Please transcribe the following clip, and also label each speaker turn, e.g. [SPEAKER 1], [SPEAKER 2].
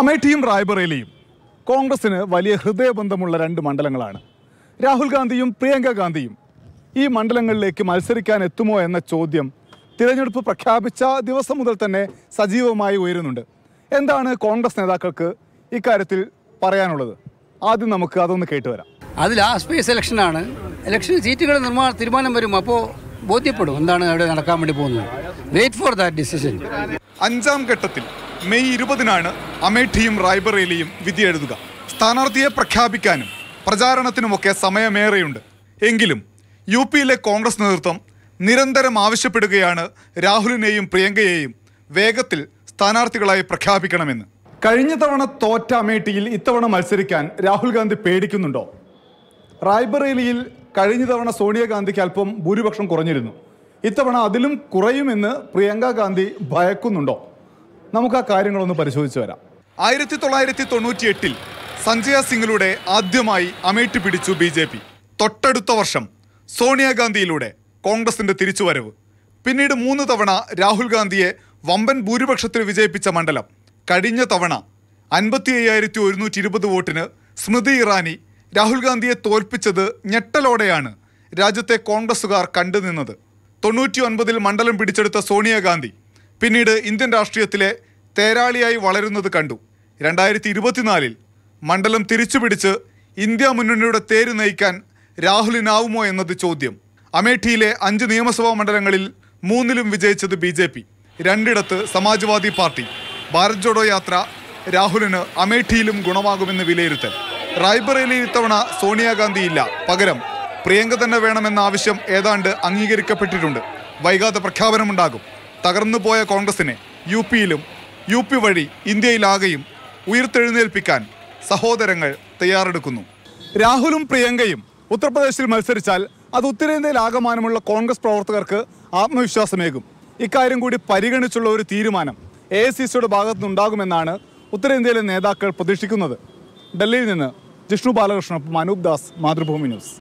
[SPEAKER 1] അമേഠിയും റായ്ബറേലിയും കോൺഗ്രസിന് വലിയ ഹൃദയബന്ധമുള്ള രണ്ട് മണ്ഡലങ്ങളാണ് രാഹുൽ ഗാന്ധിയും പ്രിയങ്ക ഗാന്ധിയും ഈ മണ്ഡലങ്ങളിലേക്ക് മത്സരിക്കാൻ എത്തുമോ എന്ന ചോദ്യം തിരഞ്ഞെടുപ്പ് പ്രഖ്യാപിച്ച ദിവസം മുതൽ തന്നെ സജീവമായി ഉയരുന്നുണ്ട് എന്താണ് കോൺഗ്രസ് നേതാക്കൾക്ക് ഇക്കാര്യത്തിൽ പറയാനുള്ളത് ആദ്യം നമുക്ക് അതൊന്ന് കേട്ടു വരാം അതിൽ ആ സ്പേസ് ഇലക്ഷനാണ് ഇലക്ഷൻ സീറ്റുകളുടെ നിർമ്മാണ തീരുമാനം വരും അപ്പോൾ ബോധ്യപ്പെടും എന്താണ് അവിടെ നടക്കാൻ വേണ്ടി പോകുന്നത് വെയിറ്റ് ഫോർ ദാറ്റ് ഡിസിഷൻ അഞ്ചാം ഘട്ടത്തിൽ മെയ് ഇരുപതിനാണ് അമേഠിയും റായ്ബറേലിയും വിധി എഴുതുക സ്ഥാനാർത്ഥിയെ പ്രഖ്യാപിക്കാനും പ്രചാരണത്തിനുമൊക്കെ സമയമേറെയുണ്ട് എങ്കിലും യു പിയിലെ കോൺഗ്രസ് നേതൃത്വം നിരന്തരം ആവശ്യപ്പെടുകയാണ് രാഹുലിനെയും പ്രിയങ്കയെയും വേഗത്തിൽ സ്ഥാനാർത്ഥികളായി പ്രഖ്യാപിക്കണമെന്ന് കഴിഞ്ഞ തവണ തോറ്റ അമേഠിയിൽ ഇത്തവണ മത്സരിക്കാൻ രാഹുൽ ഗാന്ധി പേടിക്കുന്നുണ്ടോ റായ്ബറേലിയിൽ കഴിഞ്ഞ തവണ സോണിയാഗാന്ധിക്ക് അല്പം ഭൂരിപക്ഷം കുറഞ്ഞിരുന്നു ഇത്തവണ അതിലും കുറയുമെന്ന് പ്രിയങ്ക ഗാന്ധി ഭയക്കുന്നുണ്ടോ നമുക്ക് ആ കാര്യങ്ങളൊന്ന് പരിശോധിച്ചു വരാം ആയിരത്തി തൊള്ളായിരത്തി തൊണ്ണൂറ്റി എട്ടിൽ സഞ്ജയ സിംഗിലൂടെ ആദ്യമായി അമേറ്റ് പിടിച്ചു ബി ജെ പി തൊട്ടടുത്ത വർഷം സോണിയാഗാന്ധിയിലൂടെ കോൺഗ്രസിന്റെ തിരിച്ചുവരവ് പിന്നീട് മൂന്ന് തവണ രാഹുൽ ഗാന്ധിയെ വമ്പൻ ഭൂരിപക്ഷത്തിൽ വിജയിപ്പിച്ച മണ്ഡലം കഴിഞ്ഞ തവണ അൻപത്തി അയ്യായിരത്തി ഒരുന്നൂറ്റി ഇരുപത് വോട്ടിന് സ്മൃതി ഇറാനി രാഹുൽ ഗാന്ധിയെ തോൽപ്പിച്ചത് ഞെട്ടലോടെയാണ് രാജ്യത്തെ കോൺഗ്രസുകാർ കണ്ടുനിന്നത് തൊണ്ണൂറ്റി ഒൻപതിൽ മണ്ഡലം പിടിച്ചെടുത്ത സോണിയാഗാന്ധി പിന്നീട് ഇന്ത്യൻ രാഷ്ട്രീയത്തിലെ തേരാളിയായി വളരുന്നത് കണ്ടു രണ്ടായിരത്തി ഇരുപത്തിനാലിൽ മണ്ഡലം തിരിച്ചുപിടിച്ച് ഇന്ത്യ മുന്നണിയുടെ തേര് നയിക്കാൻ രാഹുലിനാവുമോ എന്നത് ചോദ്യം അമേഠിയിലെ അഞ്ച് നിയമസഭാ മണ്ഡലങ്ങളിൽ മൂന്നിലും വിജയിച്ചത് ബി ജെ പി രണ്ടിടത്ത് സമാജ്വാദി പാർട്ടി ഭാരത് ജോഡോ യാത്ര രാഹുലിന് അമേഠിയിലും ഗുണമാകുമെന്ന് വിലയിരുത്തൽ റായ്ബറേലി ഇത്തവണ സോണിയാഗാന്ധി ഇല്ല പകരം പ്രിയങ്ക തന്നെ വേണമെന്ന ആവശ്യം ഏതാണ്ട് അംഗീകരിക്കപ്പെട്ടിട്ടുണ്ട് വൈകാതെ പ്രഖ്യാപനമുണ്ടാകും തകർന്നു പോയ കോൺഗ്രസിനെ യു പിയിലും യു പി വഴി ഇന്ത്യയിലാകെയും ഉയർത്തെഴുന്നേൽപ്പിക്കാൻ സഹോദരങ്ങൾ തയ്യാറെടുക്കുന്നു രാഹുലും പ്രിയങ്കയും ഉത്തർപ്രദേശിൽ മത്സരിച്ചാൽ അത് ഉത്തരേന്ത്യയിലാകമാനമുള്ള കോൺഗ്രസ് പ്രവർത്തകർക്ക് ആത്മവിശ്വാസമേകും ഇക്കാര്യം കൂടി പരിഗണിച്ചുള്ള ഒരു തീരുമാനം എ ഐ സി സിയുടെ ഭാഗത്തുനിന്നുണ്ടാകുമെന്നാണ് ഉത്തരേന്ത്യയിലെ നേതാക്കൾ പ്രതീക്ഷിക്കുന്നത് ഡൽഹിയിൽ നിന്ന് ജിഷ്ണു ബാലകൃഷ്ണൻ മനൂപ് ദാസ് മാതൃഭൂമി ന്യൂസ്